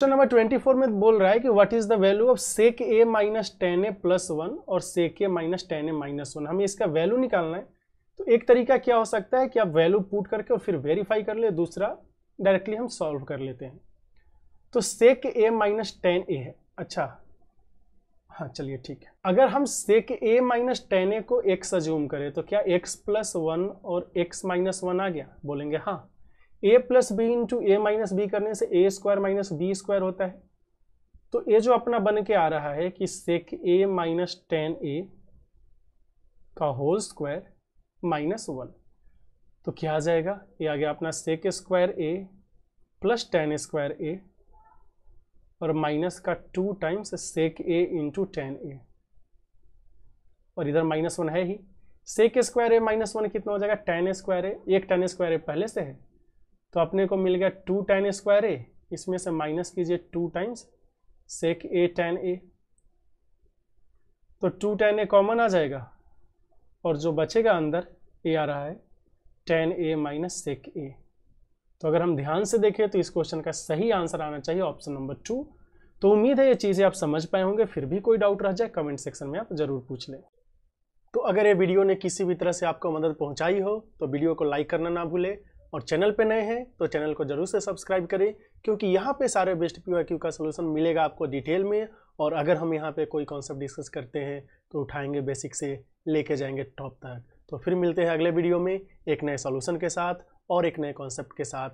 question number twenty four में बोल रहा है कि what is the value of sec a minus tan a plus one और sec a minus tan a minus one हमें इसका वैल्यू निकालना है तो एक तरीका क्या हो सकता है कि आप वैल्यू पुट करके और फिर वेरीफाई कर ले दूसरा डायरेक्टली हम सॉल्व कर लेते हैं तो सेक ए माइनस टेन ए है अच्छा हाँ चलिए ठीक है अगर हम सेक ए माइनस टेन ए को एक्स अज्यूम करें तो क्या एक्स प्लस वन और एक्स माइनस वन आ गया बोलेंगे हाँ a plus b into a minus b करने से a square minus b square होता है तो ये जो अपना बन के आ रहा है कि सेक ए माइनस टेन ए का होल स्क्वायर माइनस वन तो क्या आ जाएगा ये आ गया अपना sec square a plus tan square a और माइनस का two times sec a into tan a और इधर माइनस वन है ही sec square a minus one कितना हो जाएगा टेन स्क्वायर ए एक टेन स्क्वायर ए पहले से है तो अपने को मिल गया टू टेन स्क्वायर ए इसमें से माइनस कीजिए two times sec a tan a तो टू टेन ए कॉमन आ जाएगा और जो बचेगा अंदर ए आ रहा है टेन ए माइनस सेक ए तो अगर हम ध्यान से देखें तो इस क्वेश्चन का सही आंसर आना चाहिए ऑप्शन नंबर टू तो उम्मीद है ये चीज़ें आप समझ पाए होंगे फिर भी कोई डाउट रह जाए कमेंट सेक्शन में आप ज़रूर पूछ लें तो अगर ये वीडियो ने किसी भी तरह से आपको मदद पहुंचाई हो तो वीडियो को लाइक करना ना भूले और चैनल पे नए हैं तो चैनल को जरूर से सब्सक्राइब करें क्योंकि यहाँ पे सारे बेस्ट पी क्यू का सलूशन मिलेगा आपको डिटेल में और अगर हम यहाँ पे कोई कॉन्सेप्ट डिस्कस करते हैं तो उठाएंगे बेसिक से लेके जाएंगे टॉप तक तो फिर मिलते हैं अगले वीडियो में एक नए सोल्यूशन के साथ और एक नए कॉन्सेप्ट के साथ